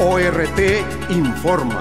ORT informa.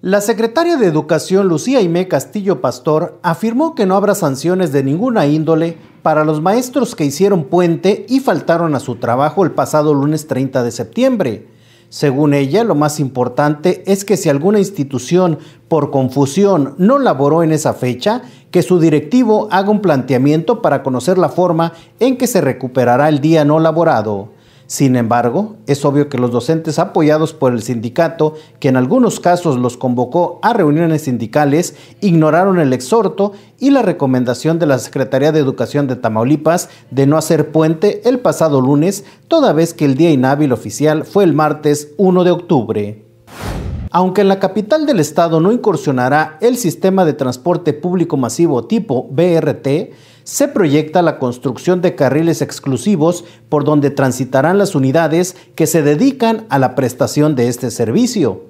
La secretaria de Educación Lucía Aimé Castillo Pastor afirmó que no habrá sanciones de ninguna índole para los maestros que hicieron puente y faltaron a su trabajo el pasado lunes 30 de septiembre. Según ella, lo más importante es que si alguna institución por confusión no laboró en esa fecha, que su directivo haga un planteamiento para conocer la forma en que se recuperará el día no laborado. Sin embargo, es obvio que los docentes apoyados por el sindicato, que en algunos casos los convocó a reuniones sindicales, ignoraron el exhorto y la recomendación de la Secretaría de Educación de Tamaulipas de no hacer puente el pasado lunes, toda vez que el día inhábil oficial fue el martes 1 de octubre. Aunque en la capital del estado no incursionará el sistema de transporte público masivo tipo BRT, se proyecta la construcción de carriles exclusivos por donde transitarán las unidades que se dedican a la prestación de este servicio.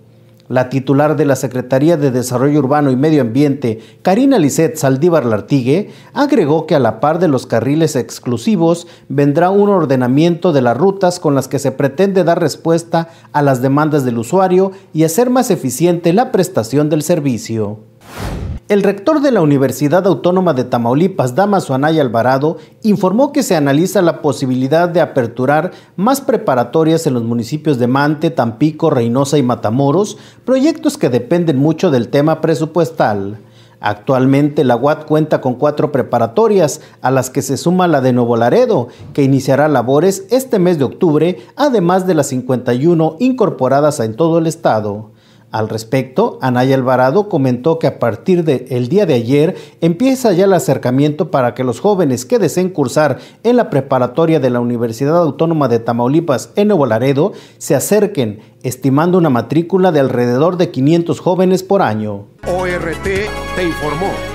La titular de la Secretaría de Desarrollo Urbano y Medio Ambiente, Karina Lisset Saldívar Lartigue, agregó que a la par de los carriles exclusivos vendrá un ordenamiento de las rutas con las que se pretende dar respuesta a las demandas del usuario y hacer más eficiente la prestación del servicio. El rector de la Universidad Autónoma de Tamaulipas, Damaso Anaya Alvarado, informó que se analiza la posibilidad de aperturar más preparatorias en los municipios de Mante, Tampico, Reynosa y Matamoros, proyectos que dependen mucho del tema presupuestal. Actualmente la UAT cuenta con cuatro preparatorias, a las que se suma la de Nuevo Laredo, que iniciará labores este mes de octubre, además de las 51 incorporadas en todo el estado. Al respecto, Anaya Alvarado comentó que a partir del el día de ayer empieza ya el acercamiento para que los jóvenes que deseen cursar en la preparatoria de la Universidad Autónoma de Tamaulipas en Nuevo Laredo se acerquen, estimando una matrícula de alrededor de 500 jóvenes por año. ORT te informó.